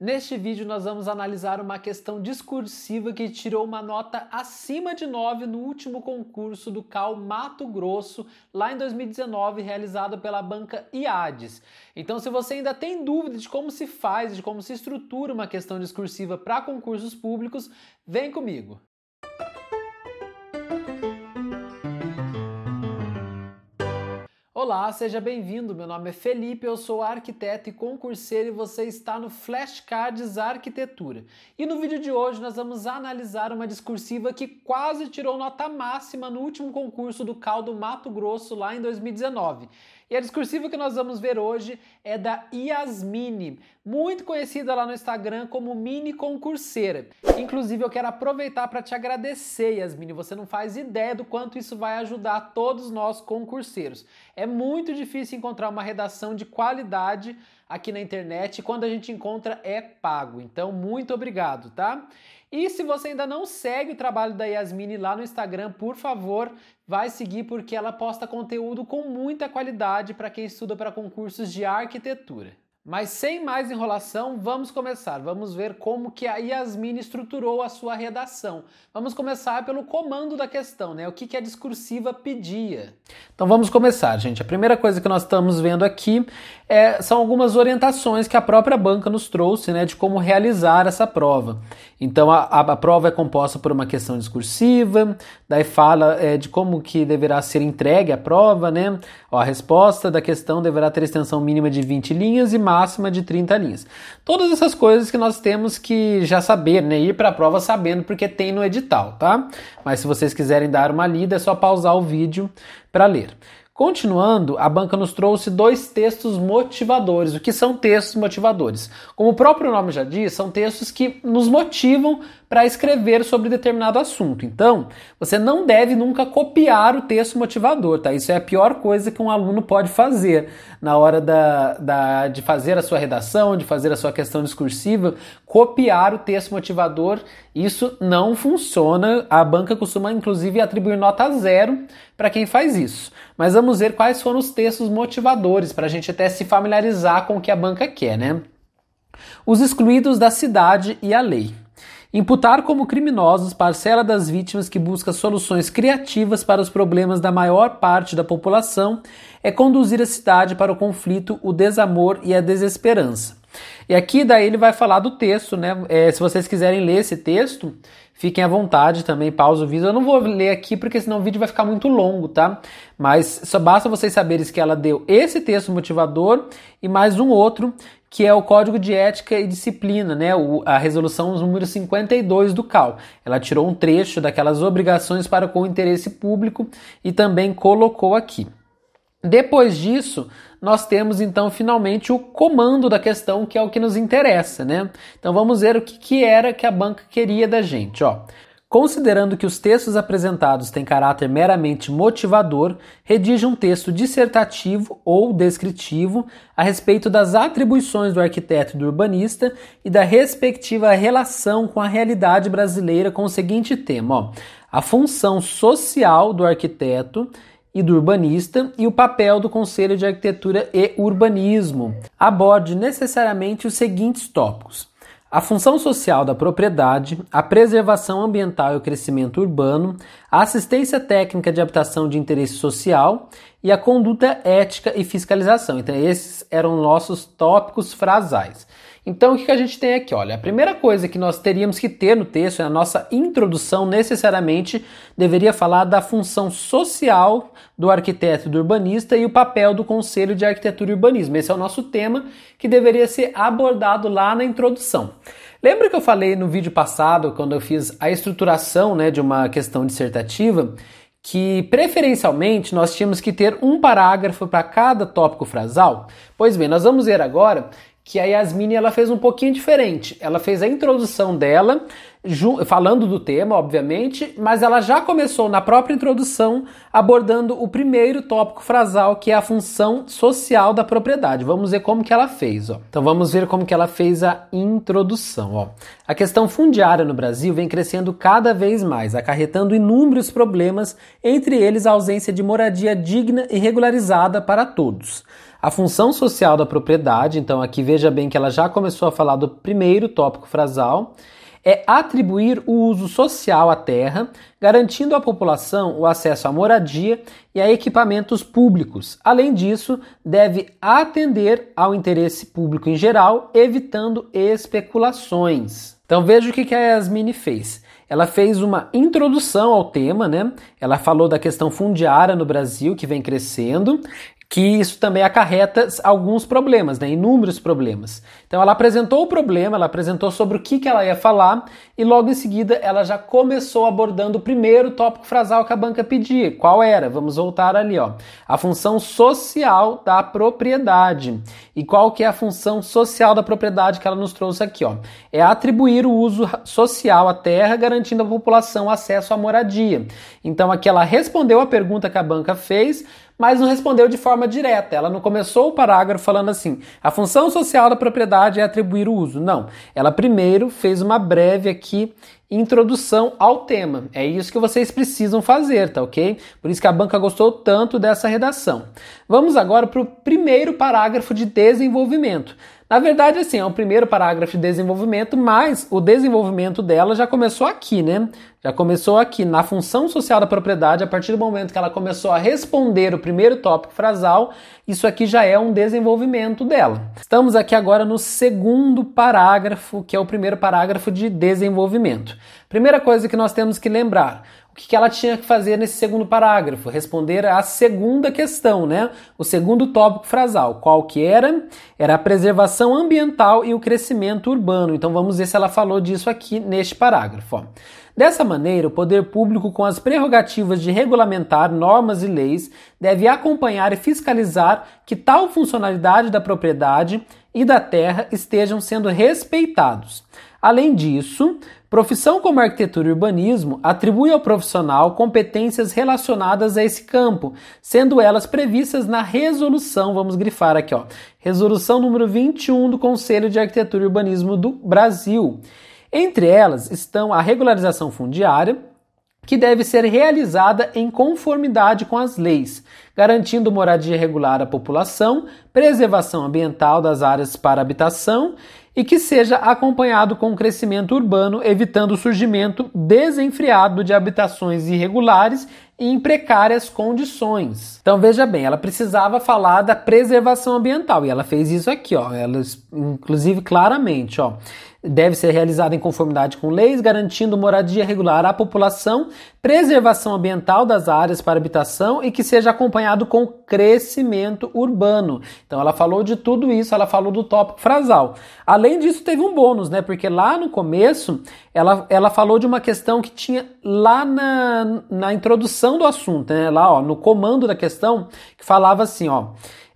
Neste vídeo nós vamos analisar uma questão discursiva que tirou uma nota acima de 9 no último concurso do Cal Mato Grosso, lá em 2019, realizado pela banca IADES. Então, se você ainda tem dúvida de como se faz, de como se estrutura uma questão discursiva para concursos públicos, vem comigo. Olá, seja bem-vindo. Meu nome é Felipe, eu sou arquiteto e concurseiro e você está no Flashcards Arquitetura. E no vídeo de hoje nós vamos analisar uma discursiva que quase tirou nota máxima no último concurso do Caldo Mato Grosso lá em 2019. E a discursiva que nós vamos ver hoje é da Yasmine, muito conhecida lá no Instagram como Mini Concurseira. Inclusive, eu quero aproveitar para te agradecer, Yasmine. Você não faz ideia do quanto isso vai ajudar todos nós concurseiros. É muito difícil encontrar uma redação de qualidade aqui na internet. Quando a gente encontra, é pago. Então, muito obrigado, tá? E se você ainda não segue o trabalho da Yasmine lá no Instagram, por favor, vai seguir porque ela posta conteúdo com muita qualidade para quem estuda para concursos de arquitetura. Mas sem mais enrolação, vamos começar. Vamos ver como que a Yasmin estruturou a sua redação. Vamos começar pelo comando da questão, né? O que, que a discursiva pedia. Então vamos começar, gente. A primeira coisa que nós estamos vendo aqui é, são algumas orientações que a própria banca nos trouxe, né? De como realizar essa prova. Então a, a, a prova é composta por uma questão discursiva, daí fala é, de como que deverá ser entregue a prova, né? Ó, a resposta da questão deverá ter extensão mínima de 20 linhas e mais máxima de 30 linhas. Todas essas coisas que nós temos que já saber, né? Ir para a prova sabendo, porque tem no edital, tá? Mas se vocês quiserem dar uma lida, é só pausar o vídeo para ler. Continuando, a banca nos trouxe dois textos motivadores. O que são textos motivadores? Como o próprio nome já diz, são textos que nos motivam para escrever sobre determinado assunto. Então, você não deve nunca copiar o texto motivador, tá? Isso é a pior coisa que um aluno pode fazer na hora da, da, de fazer a sua redação, de fazer a sua questão discursiva. Copiar o texto motivador, isso não funciona. A banca costuma, inclusive, atribuir nota zero para quem faz isso. Mas vamos ver quais foram os textos motivadores para a gente até se familiarizar com o que a banca quer, né? Os excluídos da cidade e a lei. Imputar como criminosos parcela das vítimas que busca soluções criativas para os problemas da maior parte da população é conduzir a cidade para o conflito, o desamor e a desesperança. E aqui daí ele vai falar do texto, né? É, se vocês quiserem ler esse texto, Fiquem à vontade também, pausa o vídeo. Eu não vou ler aqui porque senão o vídeo vai ficar muito longo, tá? Mas só basta vocês saberem que ela deu esse texto motivador e mais um outro, que é o Código de Ética e Disciplina, né? O, a resolução número 52 do CAL. Ela tirou um trecho daquelas obrigações para com o interesse público e também colocou aqui. Depois disso, nós temos então finalmente o comando da questão, que é o que nos interessa, né? Então vamos ver o que, que era que a banca queria da gente, ó. Considerando que os textos apresentados têm caráter meramente motivador, redija um texto dissertativo ou descritivo a respeito das atribuições do arquiteto e do urbanista e da respectiva relação com a realidade brasileira com o seguinte tema: ó, a função social do arquiteto e do urbanista e o papel do Conselho de Arquitetura e Urbanismo. Aborde necessariamente os seguintes tópicos: a função social da propriedade, a preservação ambiental e o crescimento urbano, a assistência técnica de habitação de interesse social e a conduta ética e fiscalização. Então, esses eram nossos tópicos frasais. Então, o que a gente tem aqui? Olha, a primeira coisa que nós teríamos que ter no texto, na é nossa introdução, necessariamente deveria falar da função social do arquiteto e do urbanista e o papel do Conselho de Arquitetura e Urbanismo. Esse é o nosso tema que deveria ser abordado lá na introdução. Lembra que eu falei no vídeo passado, quando eu fiz a estruturação né, de uma questão dissertativa, que preferencialmente nós tínhamos que ter um parágrafo para cada tópico frasal? Pois bem, nós vamos ver agora que a Yasmine ela fez um pouquinho diferente. Ela fez a introdução dela, falando do tema, obviamente, mas ela já começou na própria introdução abordando o primeiro tópico frasal, que é a função social da propriedade. Vamos ver como que ela fez, ó. Então vamos ver como que ela fez a introdução, ó. A questão fundiária no Brasil vem crescendo cada vez mais, acarretando inúmeros problemas, entre eles a ausência de moradia digna e regularizada para todos. A função social da propriedade, então aqui veja bem que ela já começou a falar do primeiro tópico frasal, é atribuir o uso social à terra, garantindo à população o acesso à moradia e a equipamentos públicos. Além disso, deve atender ao interesse público em geral, evitando especulações. Então veja o que a Yasmini fez. Ela fez uma introdução ao tema, né? Ela falou da questão fundiária no Brasil, que vem crescendo que isso também acarreta alguns problemas, né? inúmeros problemas. Então ela apresentou o problema, ela apresentou sobre o que, que ela ia falar e logo em seguida ela já começou abordando o primeiro tópico frasal que a banca pedia. Qual era? Vamos voltar ali, ó. A função social da propriedade. E qual que é a função social da propriedade que ela nos trouxe aqui, ó? É atribuir o uso social à terra, garantindo à população acesso à moradia. Então aqui ela respondeu a pergunta que a banca fez, mas não respondeu de forma direta. Ela não começou o parágrafo falando assim: a função social da propriedade é atribuir o uso. Não. Ela primeiro fez uma breve aqui introdução ao tema. É isso que vocês precisam fazer, tá ok? Por isso que a banca gostou tanto dessa redação. Vamos agora para o primeiro parágrafo de desenvolvimento. Na verdade, assim, é o primeiro parágrafo de desenvolvimento, mas o desenvolvimento dela já começou aqui, né? Já começou aqui na função social da propriedade, a partir do momento que ela começou a responder o primeiro tópico frasal, isso aqui já é um desenvolvimento dela. Estamos aqui agora no segundo parágrafo, que é o primeiro parágrafo de desenvolvimento. Primeira coisa que nós temos que lembrar: o que ela tinha que fazer nesse segundo parágrafo? Responder à segunda questão, né? O segundo tópico frasal. Qual que era? Era a preservação ambiental e o crescimento urbano. Então vamos ver se ela falou disso aqui neste parágrafo. Ó. Dessa maneira, o poder público, com as prerrogativas de regulamentar normas e leis, deve acompanhar e fiscalizar que tal funcionalidade da propriedade e da terra estejam sendo respeitados. Além disso, profissão como arquitetura e urbanismo atribui ao profissional competências relacionadas a esse campo, sendo elas previstas na resolução, vamos grifar aqui, ó, resolução número 21 do Conselho de Arquitetura e Urbanismo do Brasil. Entre elas estão a regularização fundiária, que deve ser realizada em conformidade com as leis, garantindo moradia regular à população, preservação ambiental das áreas para habitação e que seja acompanhado com o crescimento urbano, evitando o surgimento desenfreado de habitações irregulares em precárias condições. Então veja bem, ela precisava falar da preservação ambiental e ela fez isso aqui, ó. Ela inclusive claramente, ó deve ser realizada em conformidade com leis, garantindo moradia regular à população, preservação ambiental das áreas para habitação e que seja acompanhado com crescimento urbano. Então ela falou de tudo isso, ela falou do tópico frasal. Além disso, teve um bônus, né? Porque lá no começo ela, ela falou de uma questão que tinha lá na, na introdução do assunto, né? Lá ó, no comando da questão, que falava assim, ó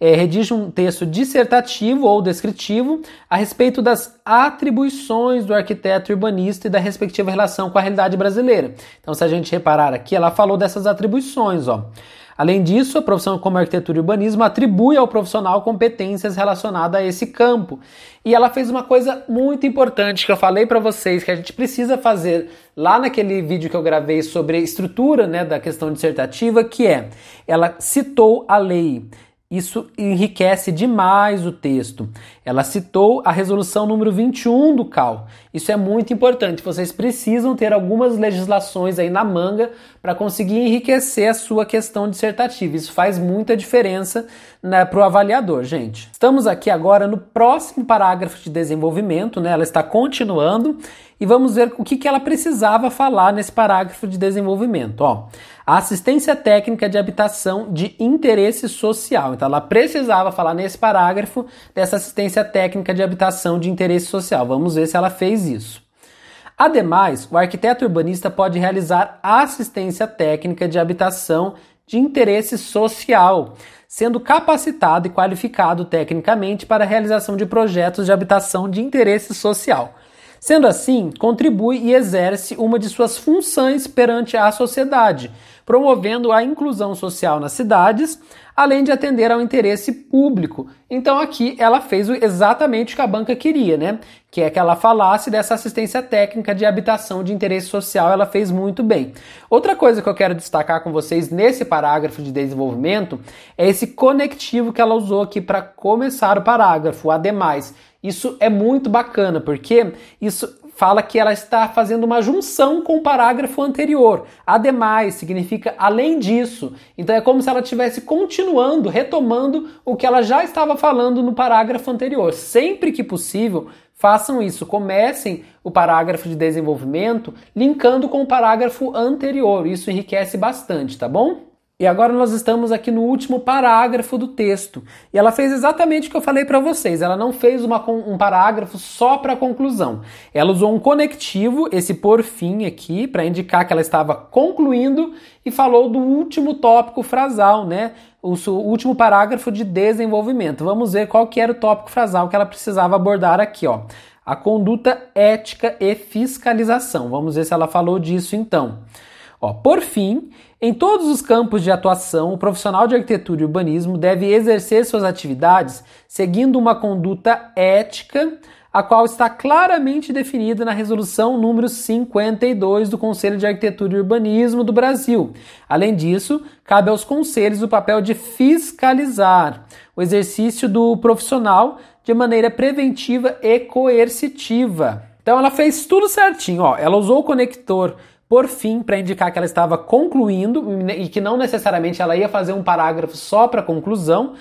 é, redige um texto dissertativo ou descritivo a respeito das atribuições do arquiteto urbanista e da respectiva relação com a realidade brasileira. Então, se a gente reparar aqui, ela falou dessas atribuições, ó. Além disso, a profissão como arquitetura e urbanismo atribui ao profissional competências relacionadas a esse campo. E ela fez uma coisa muito importante que eu falei para vocês que a gente precisa fazer lá naquele vídeo que eu gravei sobre a estrutura né, da questão dissertativa, que é ela citou a lei. Isso enriquece demais o texto. Ela citou a resolução número 21 do CAL isso é muito importante. Vocês precisam ter algumas legislações aí na manga para conseguir enriquecer a sua questão dissertativa. Isso faz muita diferença né, para o avaliador, gente. Estamos aqui agora no próximo parágrafo de desenvolvimento, né? Ela está continuando e vamos ver o que, que ela precisava falar nesse parágrafo de desenvolvimento. Ó, a assistência técnica de habitação de interesse social. Então, ela precisava falar nesse parágrafo dessa assistência técnica de habitação de interesse social. Vamos ver se ela fez fez isso. Ademais, o arquiteto urbanista pode realizar assistência técnica de habitação de interesse social, sendo capacitado e qualificado tecnicamente para a realização de projetos de habitação de interesse social. Sendo assim, contribui e exerce uma de suas funções perante a sociedade, promovendo a inclusão social nas cidades, além de atender ao interesse público. Então aqui ela fez exatamente o que a banca queria, né? Que é que ela falasse dessa assistência técnica de habitação de interesse social, ela fez muito bem. Outra coisa que eu quero destacar com vocês nesse parágrafo de desenvolvimento é esse conectivo que ela usou aqui para começar o parágrafo, ademais. Isso é muito bacana, porque isso fala que ela está fazendo uma junção com o parágrafo anterior. Ademais significa além disso. Então é como se ela estivesse continuando, retomando o que ela já estava falando no parágrafo anterior. Sempre que possível, façam isso. Comecem o parágrafo de desenvolvimento linkando com o parágrafo anterior. Isso enriquece bastante, tá bom? E agora nós estamos aqui no último parágrafo do texto. E ela fez exatamente o que eu falei para vocês. Ela não fez uma, um parágrafo só para conclusão. Ela usou um conectivo, esse por fim aqui, para indicar que ela estava concluindo e falou do último tópico frasal, né? O, o último parágrafo de desenvolvimento. Vamos ver qual que era o tópico frasal que ela precisava abordar aqui, ó. A conduta ética e fiscalização. Vamos ver se ela falou disso então. Ó, por fim, em todos os campos de atuação, o profissional de arquitetura e urbanismo deve exercer suas atividades seguindo uma conduta ética, a qual está claramente definida na resolução número 52 do Conselho de Arquitetura e Urbanismo do Brasil. Além disso, cabe aos conselhos o papel de fiscalizar o exercício do profissional de maneira preventiva e coercitiva. Então ela fez tudo certinho, ó. Ela usou o conector por fim, para indicar que ela estava concluindo né, e que não necessariamente ela ia fazer um parágrafo só para conclusão,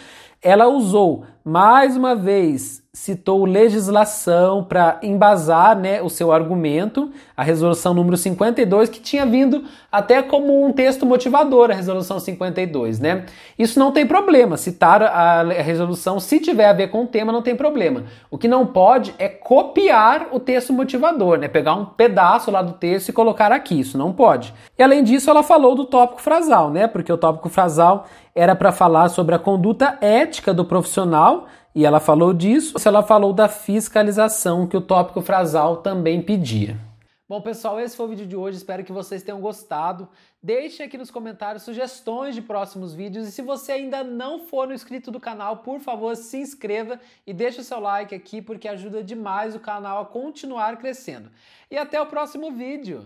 ela usou mais uma vez citou legislação para embasar né, o seu argumento, a resolução número 52, que tinha vindo até como um texto motivador, a resolução 52, né? Isso não tem problema, citar a resolução, se tiver a ver com o tema, não tem problema. O que não pode é copiar o texto motivador, né? Pegar um pedaço lá do texto e colocar aqui, isso não pode. E além disso, ela falou do tópico frasal, né? Porque o tópico frasal era para falar sobre a conduta ética do profissional e ela falou disso, Se ela falou da fiscalização que o tópico frasal também pedia. Bom, pessoal, esse foi o vídeo de hoje. Espero que vocês tenham gostado. Deixe aqui nos comentários sugestões de próximos vídeos. E se você ainda não for no inscrito do canal, por favor, se inscreva e deixe o seu like aqui, porque ajuda demais o canal a continuar crescendo. E até o próximo vídeo!